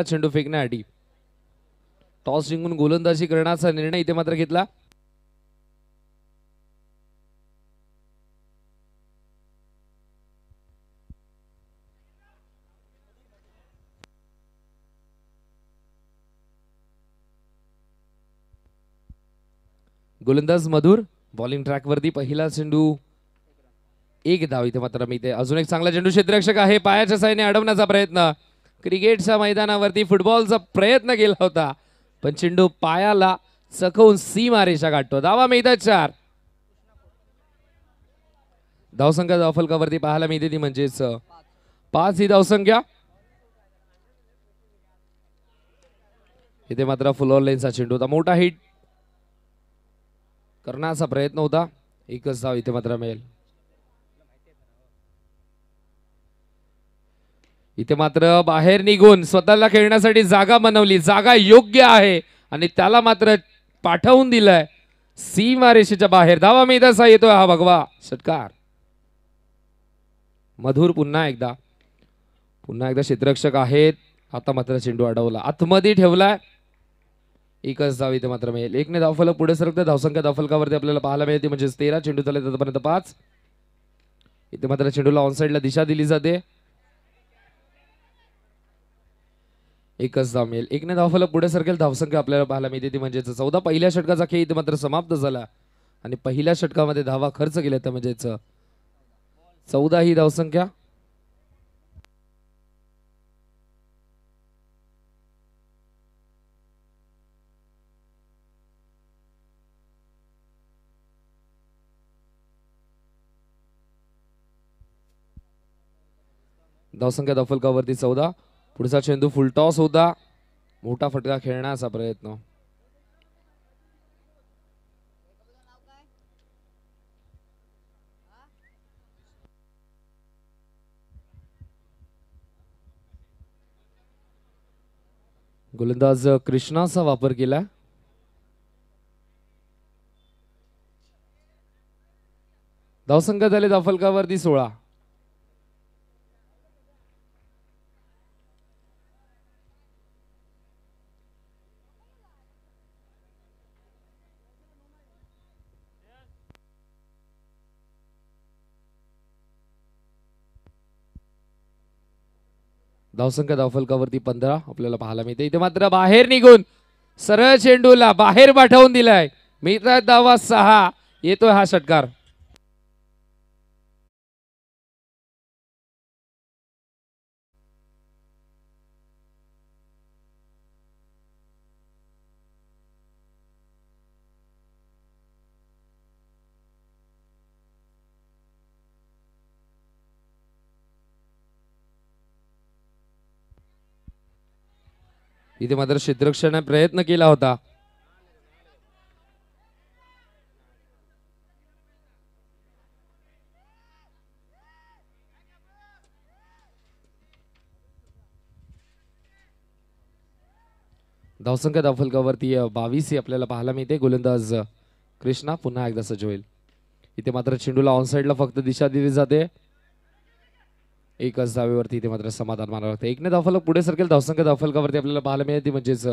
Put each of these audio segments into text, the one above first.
चेंडू फेकण्यासाठी टॉस जिंकून गोलंदाजी करण्याचा निर्णय इथे मात्र घेतला गोलंदाज मधुर बॉलिंग ट्रॅकवरती पहिला चेंडू एक धाव इथे मात्र मी ते अजून एक चांगला चेंडू क्षेत्ररक्षक आहे पायाच्या साईने अडवण्याचा प्रयत्न क्रिकेटच्या मैदानावरती फुटबॉलचा प्रयत्न केला होता पण चेंडू पायाला चकवून सी मारेशा गाठतो दावा मिळतात चार धावसंख्या धावफलकावरती पाहायला मिळते ती म्हणजेच पाच ही धावसंख्या इथे मात्र फुलॉर लेनचा चेंडू होता मोठा हिट करण्याचा प्रयत्न होता एकच धाव इथे मात्र मिळेल इथे मात्र बाहेर निघून स्वतःला खेळण्यासाठी जागा बनवली जागा योग्य आहे आणि त्याला मात्र पाठवून दिलंय सीमा रेषेच्या बाहेर धावा मी तसा येतोय हा भगवा षटकार मधुर पुन्हा एकदा पुन्हा एकदा क्षेत्ररक्षक आहेत आता मात्र चेंडू अडवला आतमध्ये ठेवलाय एकच धाव इथे मात्र मिळेल एकने धावफलक पुढे सरकत धावसंख्या धावफलकावरती आपल्याला पाहायला मिळते म्हणजेच तेरा चेंडू चालले आतापर्यंत पाच इथे मात्र चेंडूला ऑन साईडला दिशा दिली जाते एकच धाव मिळेल एकने फलक पुढे सरकेल धावसंख्या आपल्याला पाहायला मिळते ती म्हणजे चौदा पहिल्या षटकाचा खेळ इथे मात्र समाप्त झाला आणि पहिल्या षटकामध्ये धावा खर्च केला त्या म्हणजेच चौदा ही धावसंख्या धावसंख्या दफलकावरती चौदा पुढचा चेंदू फुलटॉस होता मोठा फटका खेळण्याचा प्रयत्न गोलंदाज कृष्णाचा वापर केला धावसंख्या झाले दाफलकावरती सोळा धावसंख्या धावफलकावरती पंधरा आपल्याला पाहायला मिळते इथे मात्र बाहेर निघून सरळ चेंडूला बाहेर पाठवून दिलाय मित्र धावा सहा येतोय हा षटकार इथे मात्र क्षेत्रक्षणे प्रयत्न केला होता धावसंख्या दफलकावरती बावीस ही आपल्याला पाहायला मिळते गोलंदाज कृष्णा पुन्हा एकदा सज्ज होईल इथे मात्र चेंडूला ऑन साईडला फक्त दिशा दिली जाते एकच धावेवरती इथे मात्र समाधान मानावं लागतं एकने धावफल पुढे सरकेल धावसंख्या धावफलकावरती आपल्याला पाहायला मिळते म्हणजेच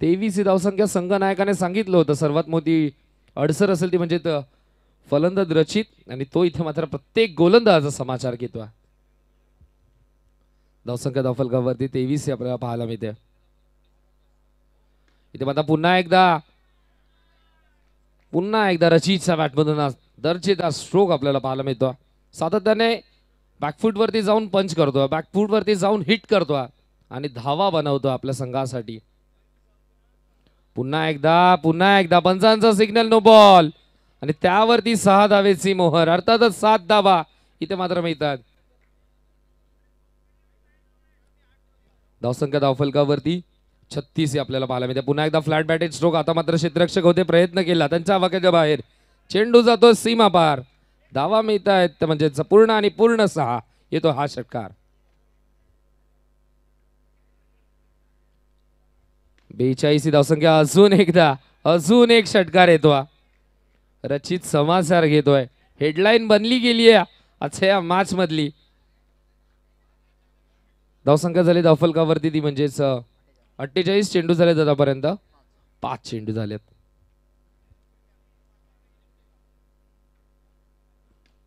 तेवीस ही धावसंख्या संघ नायकाने सांगितलं होतं सर्वात मोठी अडसर असेल ती म्हणजे फलंदाज रचित आणि तो इथे मात्र प्रत्येक गोलंदाजाचा समाचार घेतो धावसंख्या धावफलकावरती तेवीस ही आपल्याला पाहायला मिळते इथे मात्र पुन्हा एकदा पुन्हा एकदा रचितच्या बॅटमधून दर्जेदार स्ट्रोक आपल्याला पाहायला मिळतो सातत्याने वरती जाऊन पंच करतो वरती जाऊन हिट करतो आणि धावा बनवतो आपल्या संघासाठी पुन्हा एकदा पुन्हा एकदा पंचांचा सिग्नल नो बॉल आणि त्यावरती सहा धावेची मोहर अर्थातच सात धावा इथे मात्र मिळतात धावसंख्या धावफलकावरती छत्तीस आपल्याला पाहायला मिळते पुन्हा एकदा फ्लॅट बॅटेड स्ट्रोक आता मात्र क्षेत्ररक्षक होते प्रयत्न केला त्यांच्या आवाक्याच्या बाहेर चेंडू जातो सीमा पार दावा मिळतायत म्हणजे पूर्ण आणि पूर्ण सहा येतो हा षटकार ही धावसंख्या अजून एकदा अजून एक षटकार येतो रचित समाचार घेतोय हेडलाईन बनली गेली आहे अच्छा या मार्च मधली धावसंख्या झाली दफलकावरती ती म्हणजेच अठ्ठेचाळीस चेंडू झाले आतापर्यंत पाच चेंडू झालेत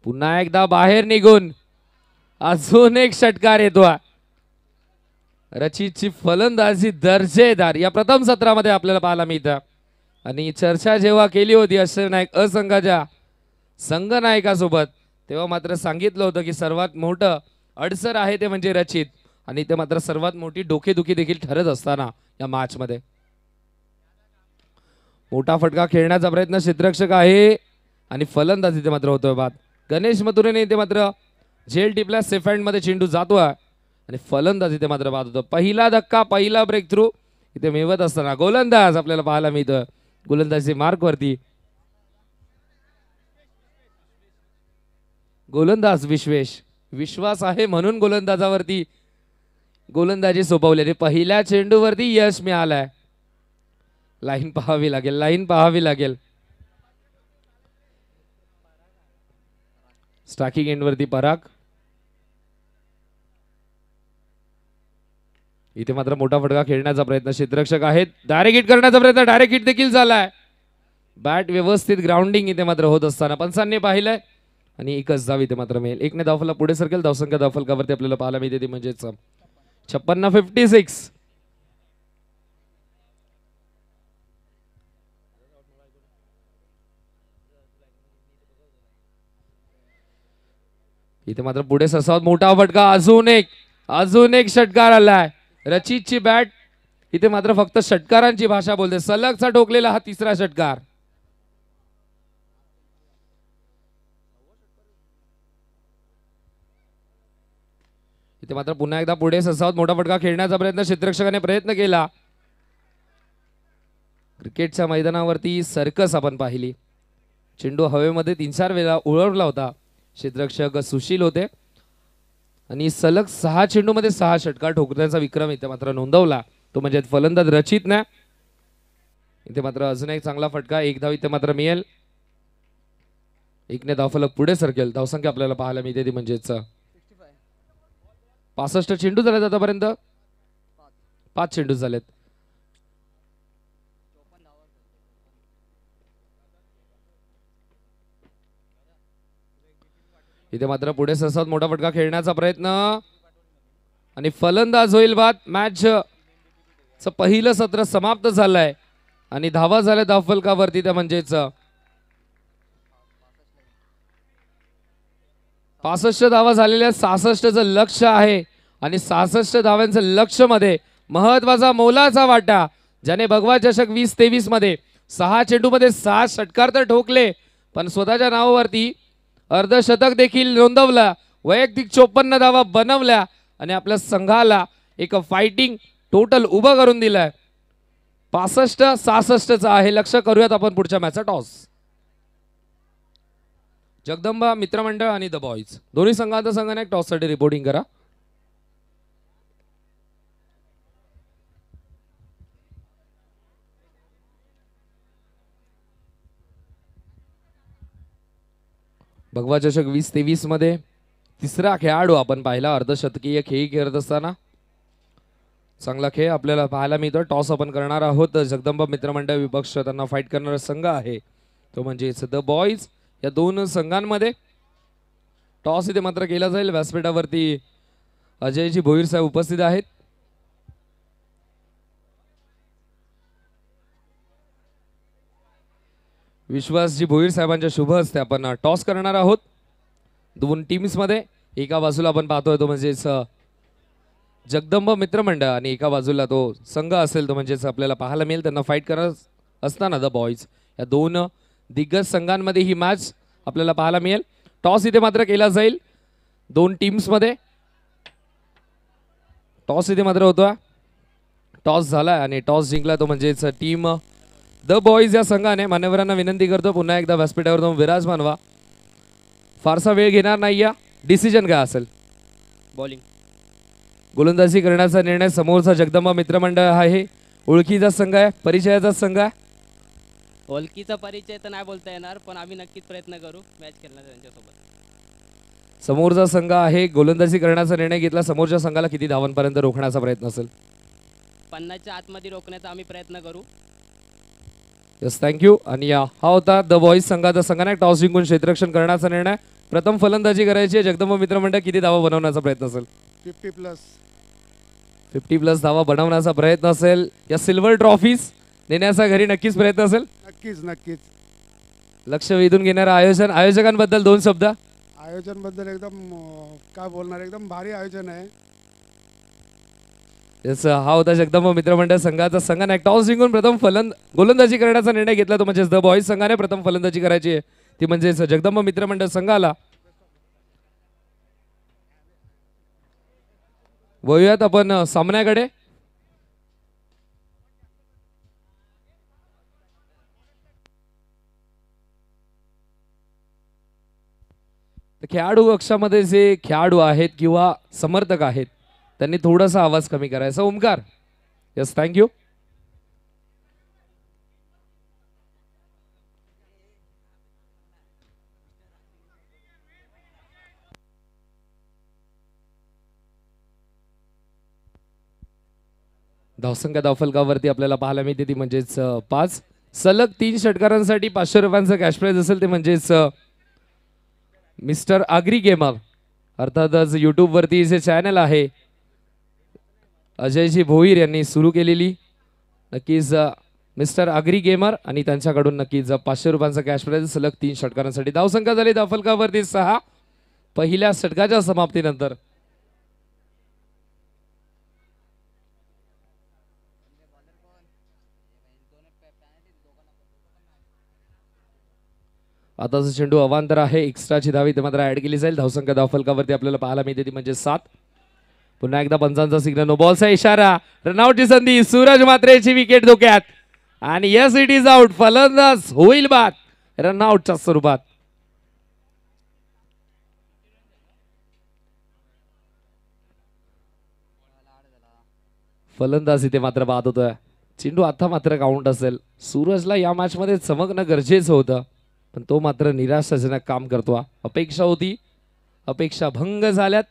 पुन्हा एकदा बाहेर निघून अजून एक षटकार येतो रचितची फलंदाजी दर्जेदार या प्रथम सत्रामध्ये आपल्याला पाहायला मिळतं आणि चर्चा जेव्हा केली होती नायक असंघाच्या संघनायकासोबत तेव्हा मात्र सांगितलं होतं की सर्वात मोठं अडसर आहे ते म्हणजे रचित आणि ते मात्र सर्वात मोठी डोकेदुखी देखील ठरत असताना या मध्ये मोठा फटका खेळण्याचा प्रयत्न क्षेत्ररक्षक आहे आणि फलंदाजी ते मात्र होतोय बाद गणेश मथुरेने इथे मात्र झेल टिपला सेफ मध्ये चेंडू जातो आहे आणि फलंदाज इथे मात्र पाहत होतो पहिला धक्का पहिला ब्रेक थ्रू इथे मेवत असताना गोलंदाज आपल्याला पाहायला मिळतोय गोलंदाजी मार्कवरती गोलंदाज विश्वेश विश्वास आहे म्हणून गोलंदाजावरती गोलंदाजी सोपवलेली पहिल्या चेंडूवरती यश मिळालाय लाईन पाहावी लागेल लाईन पाहावी लागेल स्टाकिंग एंडवरती पराग इथे मात्र मोठा फटका खेळण्याचा प्रयत्न क्षेत्ररक्षक आहेत डायरेक्ट हिट करण्याचा प्रयत्न डायरेक्ट हिट देखील झालाय बॅट व्यवस्थित ग्राउंडिंग इथे मात्र होत असताना पंचांनी पाहिलंय आणि एकच धाव इथे मात्र मिळेल एकने धावफला पुढे सरकेल धावसंख्या धावफलकावरती आपल्याला पाहायला मिळते ती म्हणजेच छप्पन्न फिफ्टी सिक्स इथे मात्र पुढे ससावत मोठा फटका अजून एक अजून एक षटकार आलाय रचितची बॅट इथे मात्र फक्त षटकारांची भाषा बोलते सलगचा ठोकलेला हा तिसरा षटकार इथे मात्र पुन्हा एकदा पुढे ससावत मोठा फटका खेळण्याचा प्रयत्न क्षेत्रक्षकाने प्रयत्न केला क्रिकेटच्या मैदानावरती सर्कस आपण पाहिली चेंडू हवेमध्ये तीन चार वेळा उळवला होता क्षेत्ररक्षक सुशील होते आणि सलग सहा मध्ये सहा षटकार ठोकण्याचा विक्रम इथे मात्र नोंदवला तो म्हणजे फलंदाज रचित ना इथे मात्र अजून एक चांगला फटका एक धाव इथे मात्र मिळेल एकने फलक पुढे सरकेल धावसंख्या आपल्याला पाहायला मिळते ती म्हणजेच पासष्ट चेंडू झालेत आतापर्यंत पाच चेंडू झालेत इथे मात्र पुढे ससत मोठा फटका खेळण्याचा प्रयत्न आणि फलंदाज होईल बाद मॅच पहिलं सत्र समाप्त झालंय आणि धावा झाल्या धावफलकावरती त्या म्हणजेच पासष्ट धावा झालेल्या च लक्ष आहे आणि सहासष्ट धाव्यांचं मध्ये महत्वाचा मोलाचा वाटा ज्याने भगवा चषक वीस तेवीस मध्ये सहा मध्ये सहा षटकार तर ठोकले पण स्वतःच्या नावावरती अर्धशतक देखील नोंदवला वैयक्तिक चोपन्न धावा बनवल्या आणि आपल्या संघाला एक फायटिंग टोटल उभं करून दिलंय पासष्ट सहासष्टचं आहे लक्ष करूयात आपण पुढच्या मॅचचा टॉस जगदंबा मित्रमंडळ आणि द बॉईज दोन्ही संघांचा संघाने एक टॉससाठी रिपोर्टिंग करा भगवा चषक वीस तेवीस मध्ये तिसरा खेळाडू आपण पाहिला अर्धशतकीय खेळी खेळत असताना चांगला खेळ आपल्याला पाहायला मिळतो टॉस आपण करणार आहोत जगदंबा मित्रमंडळ विपक्ष त्यांना फाईट करणारा संघ आहे तो म्हणजेच द बॉईज या दोन संघांमध्ये टॉस इथे मात्र केला जाईल व्यासपीठावरती अजयजी भोईर साहेब उपस्थित आहेत विश्वासजी भोईर साहेबांच्या शुभ असते आपण टॉस करणार आहोत दोन टीम्समध्ये एका बाजूला आपण पाहतोय तो म्हणजेच जगदंब मित्रमंडळ आणि एका बाजूला तो संघ असेल तो म्हणजेच आपल्याला पाहायला मिळेल त्यांना फाईट करत असताना द बॉईज या दोन दिग्गज संघांमध्ये ही मॅच आपल्याला पाहायला मिळेल टॉस इथे मात्र केला जाईल दोन टीम्समध्ये टॉस इथे मात्र होता टॉस झाला आणि टॉस जिंकला तो म्हणजेच टीम द बॉईज या संघाने मान्यवरांना विनंती करतो पुन्हा एकदा व्यासपीठावर जाऊन विराज मानवा फारसा वेळ घेणार नाही या डिसिजन काय असेल बॉलिंग गोलंदाजी करण्याचा निर्णय समोरचा जगदंबा मित्रमंडळ आहे ओळखीचा संघ आहे परिचयाचा संघ आहे ओळखीचा परिचय तर नाही बोलता येणार पण आम्ही नक्कीच प्रयत्न करू मॅच खेळण्याचा समोरचा संघ आहे गोलंदाजी करण्याचा निर्णय घेतला समोरच्या संघाला किती धावांपर्यंत रोखण्याचा प्रयत्न असेल पन्नासच्या आतमध्ये रोखण्याचा आम्ही प्रयत्न करू यस थँक्यू आणि या हा होता द बॉईज संघाचा संघाने टॉस जिंकून क्षेत्ररक्षण करण्याचा निर्णय प्रथम फलंदाजी करायची जगदंबा मित्र म्हणतात किती धावा बनवण्याचा प्रयत्न असेल फिफ्टी प्लस फिफ्टी प्लस धावा बनवण्याचा प्रयत्न असेल या सिल्वर ट्रॉफी नेण्याचा घरी नक्कीच प्रयत्न असेल नक्कीच नक्कीच लक्ष वेधून घेणार आयोजन आयोजकांबद्दल दोन शब्द आयोजन बद्दल एकदम काय बोलणार एकदम भारी आयोजन आहे येस हा होता जगदंब मित्रमंडळ संघाचा संघाने टॉस जिंकून प्रथम फलंद गोलंदाजी करण्याचा निर्णय घेतला तो म्हणजेच द बॉईज संघाने प्रथम फलंदाजी करायची आहे ती म्हणजेच जगदंब मित्रमंडळ संघाला वळूयात आपण सामन्याकडे खेळाडू कक्षामध्ये जे खेळाडू आहेत किंवा समर्थक आहेत त्यांनी थोडासा आवाज कमी करायचा ओमकार यस थँक्यू धावसंख्या धावफलकावरती आपल्याला पाहायला मिळते ती म्हणजेच पाच सलग तीन षटकारांसाठी पाचशे रुपयांचा कॅश प्राईज असेल ते म्हणजेच मिस्टर आग्री गेमर अर्थातच युट्यूबवरती जे चॅनल आहे अजयजी भोईर यांनी सुरू केलेली नक्कीच मिस्टर अग्री गेमर आणि त्यांच्याकडून नक्कीच पाचशे रुपयांचा कॅश प्राईज सलग तीन षटकांसाठी धावसंख्या झाली दाफलकावरती सहा पहिल्या षटकाच्या समाप्तीनंतर आताचा चेंडू अवांतर आहे एक्स्ट्राची धावी मात्र ऍड केली जाईल धावसंख्या धावफलकावरती आपल्याला पाहायला मिळते ती म्हणजे सात पुन्हा एकदा पंचांचा सिग्नल नो बॉलचा इशारा रनआउटची संधी सूरज मात्रेची विकेट धोक्यात आणि यस इट इज आउट फलंदाज होईल बाद रनआउटच्या स्वरूपात फलंदाज इथे मात्र बाद होतोय चिंडू आता मात्र काउंट असेल सूरजला या मॅच मध्ये चमकणं गरजेचं होतं पण तो मात्र निराशाजनक काम करतो अपेक्षा होती अपेक्षा भंग झाल्यात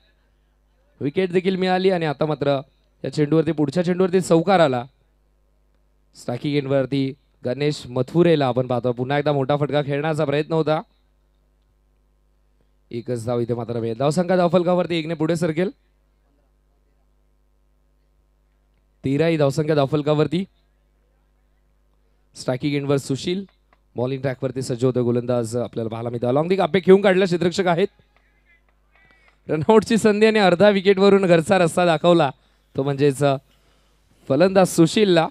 विकेट देखील मिळाली आणि आता मात्र या चेंडूवरती पुढच्या चेंडूवरती चौकार आला स्टाकी गेंडवरती गणेश मथुरेला आपण पाहतो पुन्हा एकदा मोठा फटका खेळण्याचा प्रयत्न होता एकच धाव इथे मात्र मिळेल धाव संख्या अफलकावरती एकने पुढे सरकेल तेरा ही धावसंख्या दाफलकावरती स्ट्रायकी गेंडवर सुशील बॉलिंग ट्रॅकवरती सज्ज होतो गोलंदाज आपल्याला पाहायला मिळतं लॉंग दिग आपे खेळून काढला क्षेत्रक्षक आहेत रनआउटची संधी आणि अर्धा विकेट वरून घरचा रस्ता दाखवला तो म्हणजेच फलंदाज सुशीलला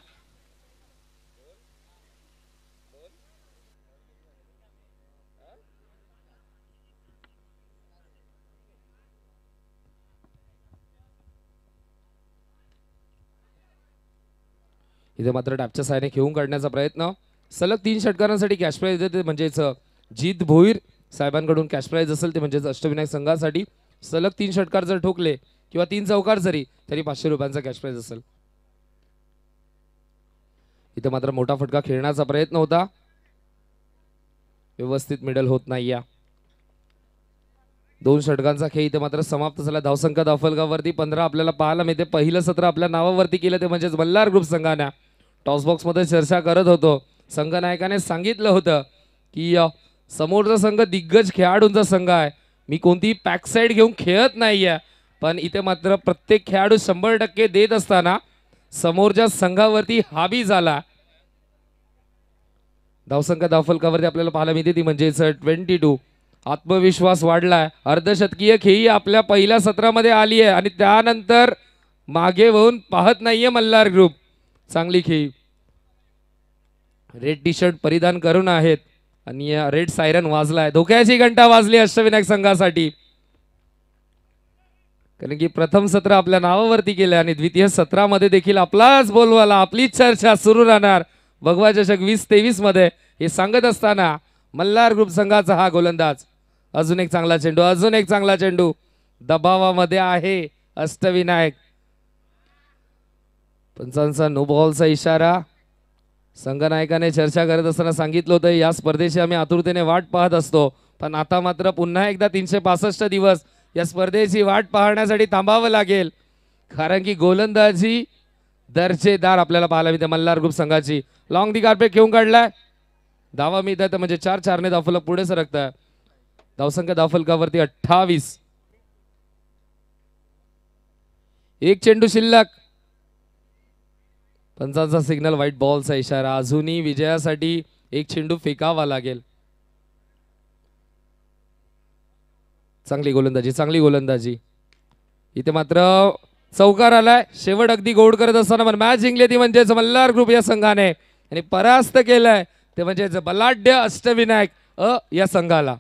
इथे मात्र डापच्या सायने खेळून काढण्याचा प्रयत्न सलग तीन षटकारांसाठी कॅश प्राईज देते म्हणजेच जीत भोईर साहेबांकडून कॅश प्राईज असेल ते म्हणजेच अष्टविनायक संघासाठी सलग तीन षटकार जर ठोकले किंवा तीन चौकार जरी तरी पाचशे रुपयांचा कॅश प्राईज असेल इथं मात्र मोठा फटका खेळण्याचा प्रयत्न होता व्यवस्थित मिडल होत नाही या दोन षटकांचा खेळ इथे मात्र समाप्त झाला धावसंख्या दाफलगावरती पंधरा आपल्याला पाहायला मिळते पहिलं सत्र आपल्या नावावरती केलं ते म्हणजेच बल्लार ग्रुप संघाने मध्ये चर्चा करत होतो संघनायकाने सांगितलं होतं की समोरचा संघ दिग्गज खेळाडूंचा संघ आहे मी कोणतीही साईड घेऊन खेळत नाही आहे पण इथे मात्र प्रत्येक खेळाडू शंभर टक्के देत असताना समोरच्या संघावरती हावी झाला धावसंख्या धावफलकावरती आपल्याला पाहायला मिळते ती म्हणजेच ट्वेंटी टू आत्मविश्वास वाढलाय अर्धशतकीय खेळी आपल्या पहिल्या सत्रामध्ये आली आहे आणि त्यानंतर मागे वळून पाहत नाहीये मल्हार ग्रुप चांगली खेळी रेड टी शर्ट परिधान करून आहेत आणि रेड सायरन वाजलाय धोक्याची घंटा वाजली अष्टविनायक संघासाठी कारण की प्रथम सत्र आपल्या नावावरती गेले आणि द्वितीय सत्रामध्ये देखील आपलाच बोलवाला आपलीच चर्चा सुरू राहणार भगवा चषक वीस तेवीस मध्ये हे सांगत असताना मल्हार ग्रुप संघाचा हा गोलंदाज अजून एक चांगला चेंडू अजून एक चांगला चेंडू दबावामध्ये आहे अष्टविनायक पंचांचा नो बॉलचा इशारा संघनायकाने चर्चा करत असताना सांगितलं होतं या स्पर्धेची आम्ही आतुरतेने वाट पाहत असतो पण आता मात्र पुन्हा एकदा तीनशे पासष्ट दिवस या स्पर्धेची वाट पाहण्यासाठी थांबावं लागेल कारण की गोलंदाजी दर्जेदार आपल्याला पाहायला मिळते मल्हार ग्रुप संघाची लॉंग दी कार्पेट घेऊन काढलाय धावा मिळत आहे म्हणजे चार चारने दाफलक पुढे सरकत आहे धावसंख्या दाफलकावरती अठ्ठावीस एक चेंडू शिल्लक पंचांचा सिग्नल व्हाईट बॉलचा इशारा अजूनही विजयासाठी एक चेंडू फेकावा लागेल चांगली गोलंदाजी चांगली गोलंदाजी इथे मात्र चौकार आलाय शेवट अगदी गोड करत असताना पण मॅच जिंकली ती म्हणजेच मल्हार ग्रुप या संघाने आणि परास्त केलाय ते म्हणजेच बलाढ्य अष्टविनायक अ या संघाला